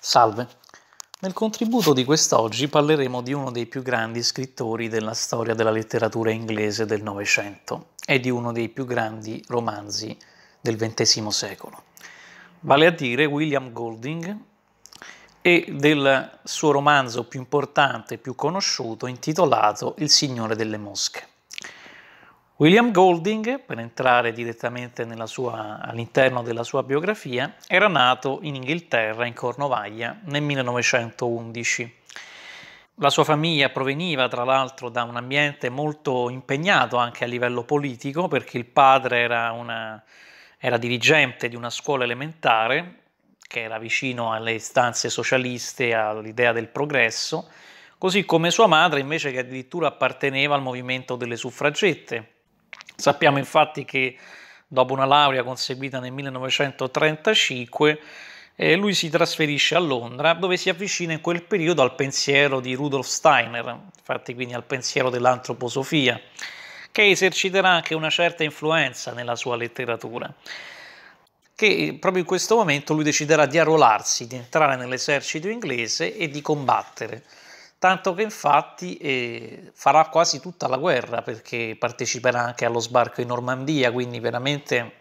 Salve. Nel contributo di quest'oggi parleremo di uno dei più grandi scrittori della storia della letteratura inglese del Novecento e di uno dei più grandi romanzi del XX secolo, vale a dire William Golding e del suo romanzo più importante e più conosciuto intitolato Il Signore delle Mosche. William Golding, per entrare direttamente sua, all'interno della sua biografia, era nato in Inghilterra, in Cornovaglia, nel 1911. La sua famiglia proveniva tra l'altro da un ambiente molto impegnato anche a livello politico, perché il padre era, una, era dirigente di una scuola elementare che era vicino alle istanze socialiste, all'idea del progresso, così come sua madre invece che addirittura apparteneva al movimento delle suffragette Sappiamo infatti che dopo una laurea conseguita nel 1935 eh, lui si trasferisce a Londra dove si avvicina in quel periodo al pensiero di Rudolf Steiner, infatti quindi al pensiero dell'antroposofia, che eserciterà anche una certa influenza nella sua letteratura che proprio in questo momento lui deciderà di arruolarsi, di entrare nell'esercito inglese e di combattere tanto che infatti eh, farà quasi tutta la guerra perché parteciperà anche allo sbarco in Normandia, quindi veramente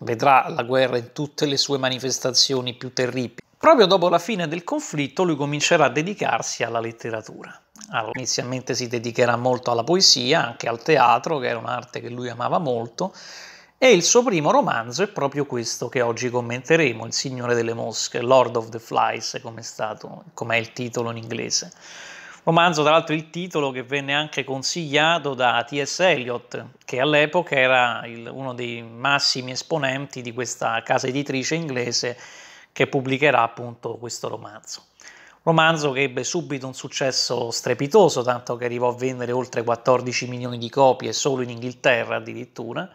vedrà la guerra in tutte le sue manifestazioni più terribili. Proprio dopo la fine del conflitto lui comincerà a dedicarsi alla letteratura. Allora, inizialmente si dedicherà molto alla poesia, anche al teatro, che era un'arte che lui amava molto, e il suo primo romanzo è proprio questo che oggi commenteremo, Il Signore delle Mosche, Lord of the Flies, come è, stato, come il titolo in inglese. Romanzo, tra l'altro, il titolo che venne anche consigliato da T.S. Eliot, che all'epoca era il, uno dei massimi esponenti di questa casa editrice inglese che pubblicherà appunto questo romanzo. Romanzo che ebbe subito un successo strepitoso, tanto che arrivò a vendere oltre 14 milioni di copie solo in Inghilterra addirittura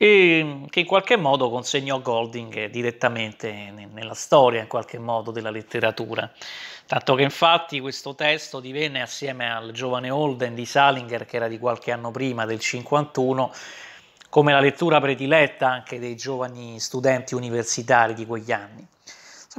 e mm, che in qualche modo consegnò Golding eh, direttamente nella storia, in qualche modo, della letteratura. Tanto che infatti questo testo divenne, assieme al giovane Holden di Salinger, che era di qualche anno prima, del 51, come la lettura prediletta anche dei giovani studenti universitari di quegli anni.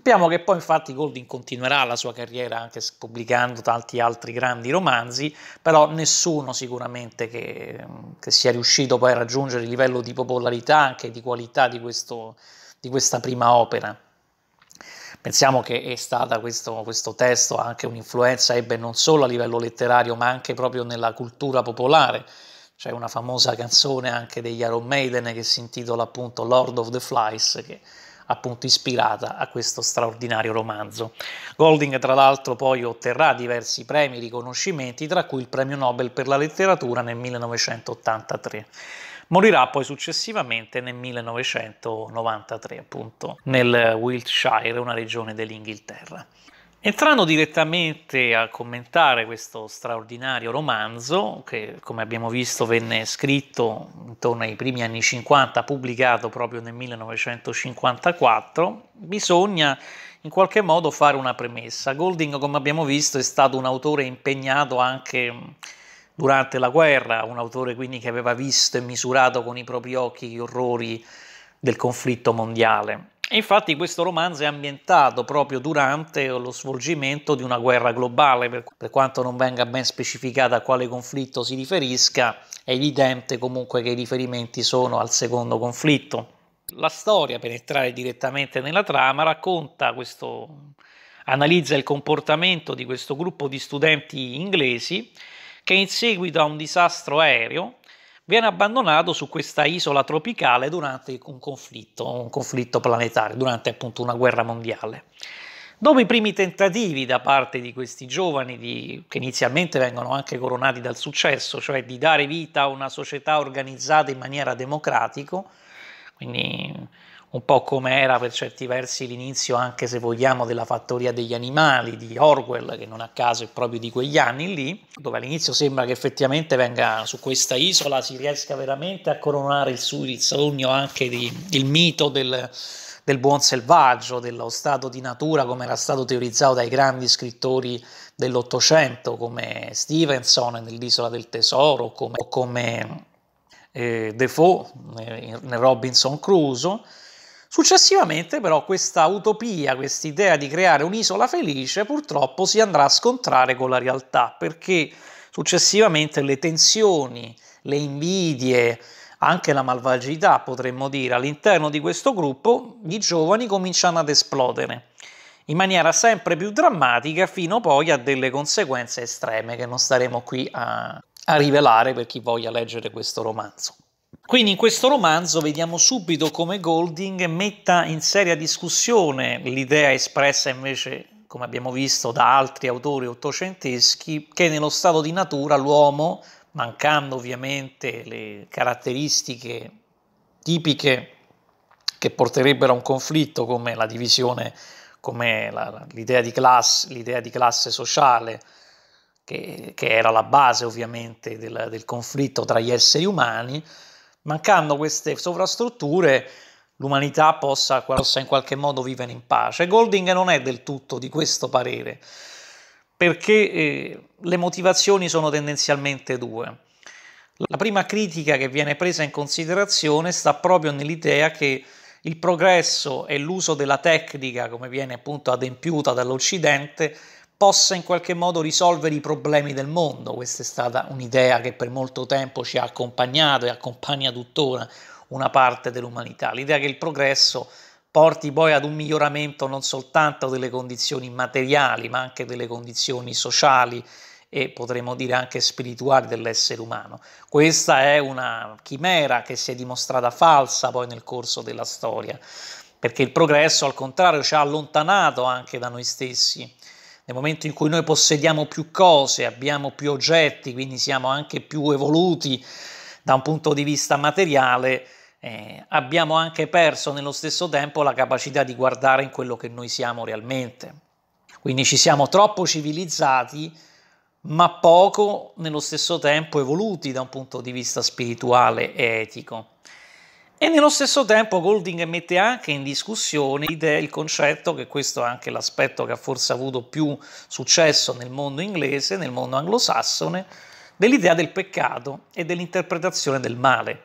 Sappiamo che poi infatti Golding continuerà la sua carriera anche pubblicando tanti altri grandi romanzi, però nessuno sicuramente che, mm, che sia riuscito poi a raggiungere il livello di popolarità, anche di qualità di, questo, di questa prima opera. Pensiamo che è stata questo, questo testo anche un'influenza, ebbe non solo a livello letterario, ma anche proprio nella cultura popolare. C'è una famosa canzone anche degli Iron Maiden che si intitola appunto Lord of the Flies, che appunto ispirata a questo straordinario romanzo. Golding tra l'altro poi otterrà diversi premi e riconoscimenti, tra cui il premio Nobel per la letteratura nel 1983. Morirà poi successivamente nel 1993, appunto, nel Wiltshire, una regione dell'Inghilterra. Entrando direttamente a commentare questo straordinario romanzo, che come abbiamo visto venne scritto intorno ai primi anni 50, pubblicato proprio nel 1954, bisogna in qualche modo fare una premessa. Golding, come abbiamo visto, è stato un autore impegnato anche durante la guerra, un autore quindi che aveva visto e misurato con i propri occhi gli orrori del conflitto mondiale infatti questo romanzo è ambientato proprio durante lo svolgimento di una guerra globale, per, per quanto non venga ben specificata a quale conflitto si riferisca, è evidente comunque che i riferimenti sono al secondo conflitto. La storia, per entrare direttamente nella trama, racconta questo, analizza il comportamento di questo gruppo di studenti inglesi che in seguito a un disastro aereo viene abbandonato su questa isola tropicale durante un conflitto, un conflitto planetario, durante appunto una guerra mondiale. Dopo i primi tentativi da parte di questi giovani, di, che inizialmente vengono anche coronati dal successo, cioè di dare vita a una società organizzata in maniera democratica, quindi un po' come era per certi versi l'inizio, anche se vogliamo, della fattoria degli animali di Orwell, che non a caso è proprio di quegli anni lì, dove all'inizio sembra che effettivamente venga su questa isola, si riesca veramente a coronare il, suo, il sogno anche di, il mito del, del buon selvaggio, dello stato di natura come era stato teorizzato dai grandi scrittori dell'Ottocento come Stevenson nell'Isola del Tesoro, come, come eh, Defoe eh, nel Robinson Crusoe Successivamente però questa utopia, questa idea di creare un'isola felice purtroppo si andrà a scontrare con la realtà perché successivamente le tensioni, le invidie, anche la malvagità potremmo dire all'interno di questo gruppo di giovani cominciano ad esplodere in maniera sempre più drammatica fino poi a delle conseguenze estreme che non staremo qui a, a rivelare per chi voglia leggere questo romanzo. Quindi in questo romanzo vediamo subito come Golding metta in seria discussione l'idea espressa invece, come abbiamo visto, da altri autori ottocenteschi, che nello stato di natura l'uomo, mancando ovviamente le caratteristiche tipiche che porterebbero a un conflitto come la divisione, come l'idea di, di classe, sociale, che, che, era la base ovviamente del, del conflitto tra gli esseri umani, mancando queste sovrastrutture l'umanità possa, possa in qualche modo vivere in pace. Golding non è del tutto di questo parere, perché eh, le motivazioni sono tendenzialmente due. La prima critica che viene presa in considerazione sta proprio nell'idea che il progresso e l'uso della tecnica, come viene appunto adempiuta dall'Occidente, possa in qualche modo risolvere i problemi del mondo. Questa è stata un'idea che per molto tempo ci ha accompagnato e accompagna tuttora una parte dell'umanità. L'idea che il progresso porti poi ad un miglioramento non soltanto delle condizioni materiali, ma anche delle condizioni sociali e potremmo dire anche spirituali dell'essere umano. Questa è una chimera che si è dimostrata falsa poi nel corso della storia, perché il progresso al contrario ci ha allontanato anche da noi stessi nel momento in cui noi possediamo più cose, abbiamo più oggetti, quindi siamo anche più evoluti da un punto di vista materiale, eh, abbiamo anche perso nello stesso tempo la capacità di guardare in quello che noi siamo realmente. Quindi ci siamo troppo civilizzati, ma poco nello stesso tempo evoluti da un punto di vista spirituale e etico. E nello stesso tempo Golding mette anche in discussione l'idea, il concetto che questo è anche l'aspetto che ha forse avuto più successo nel mondo inglese, nel mondo anglosassone, dell'idea del peccato e dell'interpretazione del male.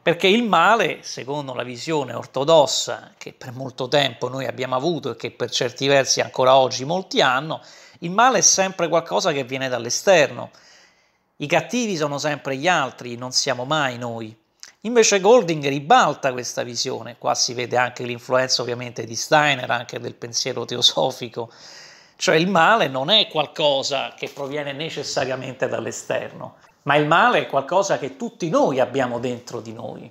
Perché il male, secondo la visione ortodossa che per molto tempo noi abbiamo avuto e che per certi versi ancora oggi molti hanno, il male è sempre qualcosa che viene dall'esterno. I cattivi sono sempre gli altri, non siamo mai noi. Invece Golding ribalta questa visione, qua si vede anche l'influenza ovviamente di Steiner, anche del pensiero teosofico, cioè il male non è qualcosa che proviene necessariamente dall'esterno, ma il male è qualcosa che tutti noi abbiamo dentro di noi.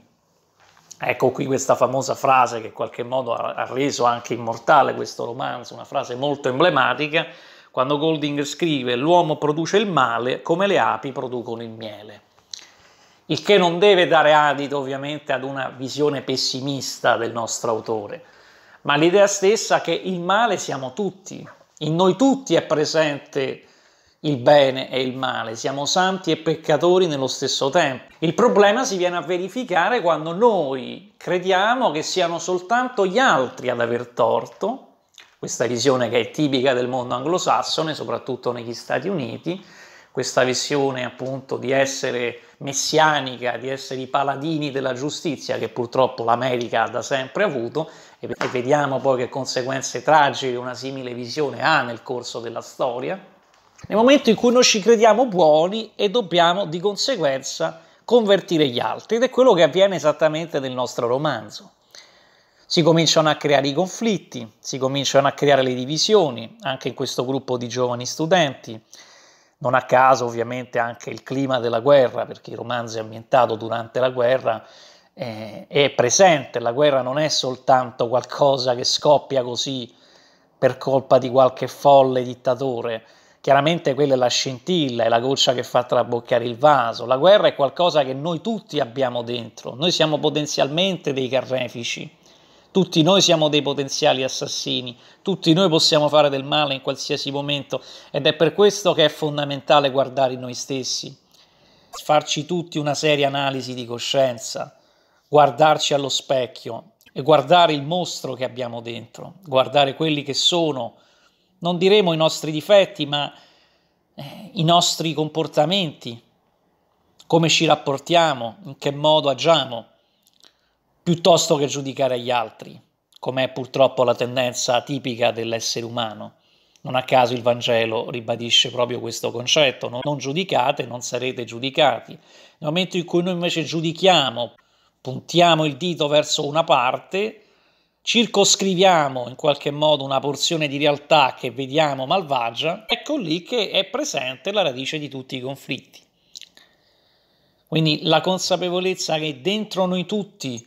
Ecco qui questa famosa frase che in qualche modo ha reso anche immortale questo romanzo, una frase molto emblematica, quando Golding scrive L'uomo produce il male come le api producono il miele il che non deve dare adito ovviamente ad una visione pessimista del nostro autore, ma l'idea stessa che il male siamo tutti, in noi tutti è presente il bene e il male, siamo santi e peccatori nello stesso tempo. Il problema si viene a verificare quando noi crediamo che siano soltanto gli altri ad aver torto, questa visione che è tipica del mondo anglosassone, soprattutto negli Stati Uniti, questa visione appunto di essere messianica, di essere i paladini della giustizia che purtroppo l'America ha da sempre avuto e vediamo poi che conseguenze tragiche una simile visione ha nel corso della storia. Nel momento in cui noi ci crediamo buoni e dobbiamo di conseguenza convertire gli altri ed è quello che avviene esattamente nel nostro romanzo. Si cominciano a creare i conflitti, si cominciano a creare le divisioni anche in questo gruppo di giovani studenti non a caso ovviamente anche il clima della guerra, perché il romanzo è ambientato durante la guerra, eh, è presente, la guerra non è soltanto qualcosa che scoppia così per colpa di qualche folle dittatore, chiaramente quella è la scintilla, è la goccia che fa traboccare il vaso. La guerra è qualcosa che noi tutti abbiamo dentro, noi siamo potenzialmente dei carnefici. Tutti noi siamo dei potenziali assassini, tutti noi possiamo fare del male in qualsiasi momento ed è per questo che è fondamentale guardare in noi stessi, farci tutti una seria analisi di coscienza, guardarci allo specchio e guardare il mostro che abbiamo dentro, guardare quelli che sono, non diremo i nostri difetti, ma eh, i nostri comportamenti, come ci rapportiamo, in che modo agiamo piuttosto che giudicare gli altri, come è purtroppo la tendenza tipica dell'essere umano. Non a caso il Vangelo ribadisce proprio questo concetto, non giudicate, non sarete giudicati. Nel momento in cui noi invece giudichiamo, puntiamo il dito verso una parte, circoscriviamo in qualche modo una porzione di realtà che vediamo malvagia, ecco lì che è presente la radice di tutti i conflitti. Quindi la consapevolezza che dentro noi tutti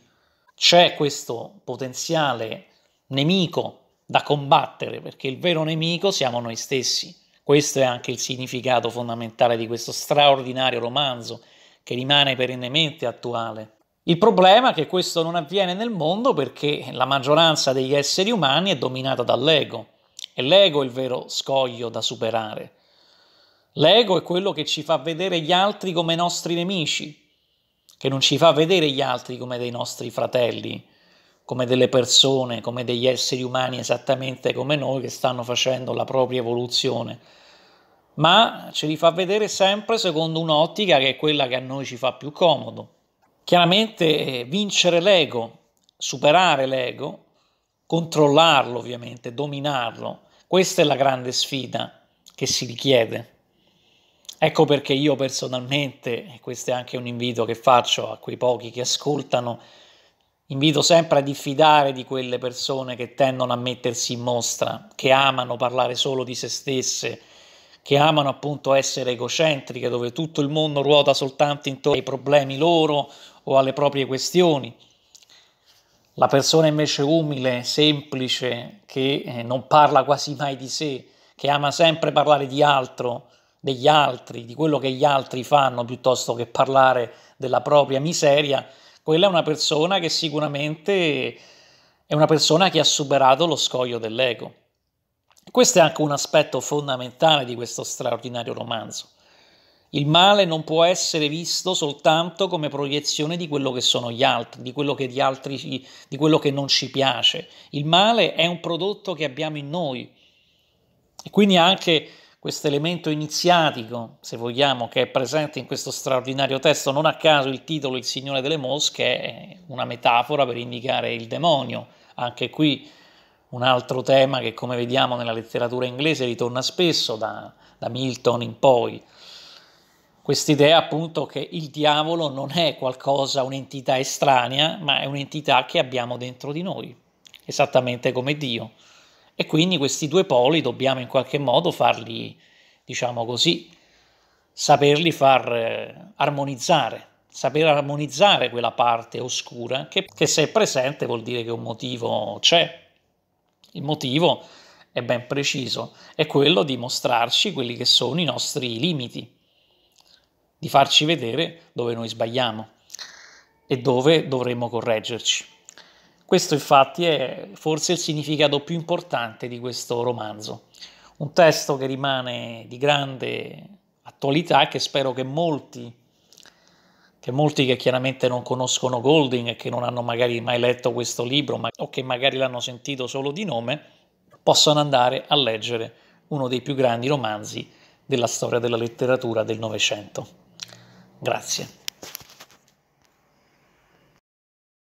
c'è questo potenziale nemico da combattere, perché il vero nemico siamo noi stessi. Questo è anche il significato fondamentale di questo straordinario romanzo che rimane perennemente attuale. Il problema è che questo non avviene nel mondo perché la maggioranza degli esseri umani è dominata dall'ego e l'ego è il vero scoglio da superare. L'ego è quello che ci fa vedere gli altri come nostri nemici, che non ci fa vedere gli altri come dei nostri fratelli, come delle persone, come degli esseri umani esattamente come noi che stanno facendo la propria evoluzione, ma ce li fa vedere sempre secondo un'ottica che è quella che a noi ci fa più comodo. Chiaramente eh, vincere l'ego, superare l'ego, controllarlo ovviamente, dominarlo, questa è la grande sfida che si richiede. Ecco perché io personalmente, e questo è anche un invito che faccio a quei pochi che ascoltano, invito sempre a diffidare di quelle persone che tendono a mettersi in mostra, che amano parlare solo di se stesse, che amano appunto essere egocentriche, dove tutto il mondo ruota soltanto intorno ai problemi loro o alle proprie questioni. La persona invece umile, semplice, che eh, non parla quasi mai di sé, che ama sempre parlare di altro, degli altri, di quello che gli altri fanno, piuttosto che parlare della propria miseria, quella è una persona che sicuramente è una persona che ha superato lo scoglio dell'ego. Questo è anche un aspetto fondamentale di questo straordinario romanzo. Il male non può essere visto soltanto come proiezione di quello che sono gli altri, di quello che, gli altri, di quello che non ci piace. Il male è un prodotto che abbiamo in noi. E quindi anche questo elemento iniziatico, se vogliamo, che è presente in questo straordinario testo. Non a caso il titolo Il Signore delle Mosche è una metafora per indicare il demonio. Anche qui un altro tema che, come vediamo nella letteratura inglese, ritorna spesso da, da Milton in poi. Quest'idea appunto che il diavolo non è qualcosa, un'entità estranea, ma è un'entità che abbiamo dentro di noi, esattamente come Dio. E quindi questi due poli dobbiamo in qualche modo farli, diciamo così, saperli far eh, armonizzare, saper armonizzare quella parte oscura che, che se è presente vuol dire che un motivo c'è. Il motivo è ben preciso, è quello di mostrarci quelli che sono i nostri limiti, di farci vedere dove noi sbagliamo e dove dovremmo correggerci. Questo infatti è forse il significato più importante di questo romanzo, un testo che rimane di grande attualità e che spero che molti, che molti che chiaramente non conoscono Golding e che non hanno magari mai letto questo libro ma, o che magari l'hanno sentito solo di nome, possano andare a leggere uno dei più grandi romanzi della storia della letteratura del Novecento. Grazie.